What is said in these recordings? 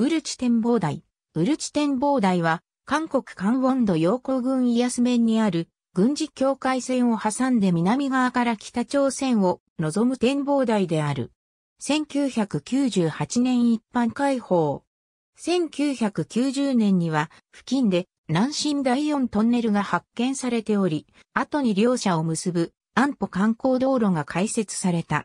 ウルチ展望台。ウルチ展望台は、韓国カンウォンド陽光軍イアス面にある、軍事境界線を挟んで南側から北朝鮮を望む展望台である。1998年一般開放。1990年には、付近で南進第四トンネルが発見されており、後に両者を結ぶ安保観光道路が開設された。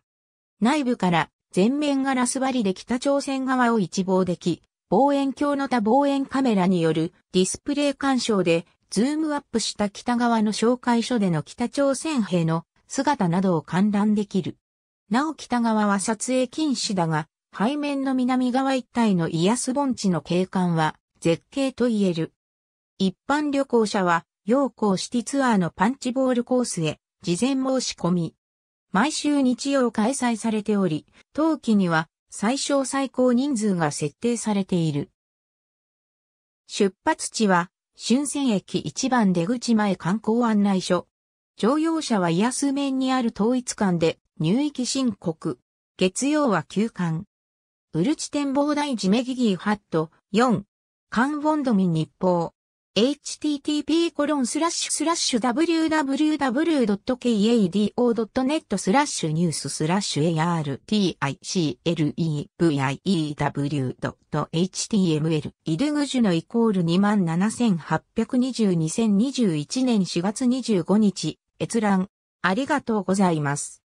内部から全面ガラス張りで北朝鮮側を一望でき、望遠鏡の多望遠カメラによるディスプレイ干渉で、ズームアップした北側の紹介書での北朝鮮兵の姿などを観覧できる。なお北側は撮影禁止だが、背面の南側一帯のイヤス盆地の景観は絶景と言える。一般旅行者は、陽光シティツアーのパンチボールコースへ事前申し込み。毎週日曜開催されており、当期には最小最高人数が設定されている。出発地は、春泉駅1番出口前観光案内所。乗用車は安面にある統一館で入域申告。月曜は休館。ウルチ展望台ジメギギーハット4。カンボンドミ日報。http://www.kado.net スラッシュニューススラッシュ articleviw.html イドゥグジュのイコール278202021年4月25日閲覧ありがとうございます。